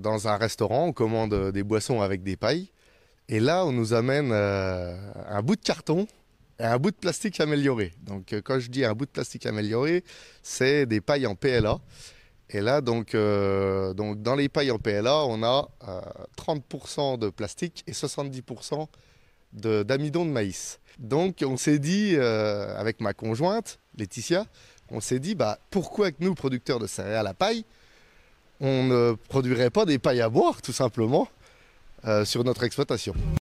dans un restaurant, on commande euh, des boissons avec des pailles. Et là, on nous amène euh, un bout de carton et un bout de plastique amélioré. Donc, euh, quand je dis un bout de plastique amélioré, c'est des pailles en PLA. Et là, donc, donc dans les pailles en PLA, on a 30% de plastique et 70% d'amidon de, maïs. Donc, on s'est dit, avec ma conjointe, Laetitia, on s'est dit, bah, pourquoi que nous, producteurs de céréales à paille, on ne produirait pas des pailles à boire tout simplement euh, sur notre exploitation.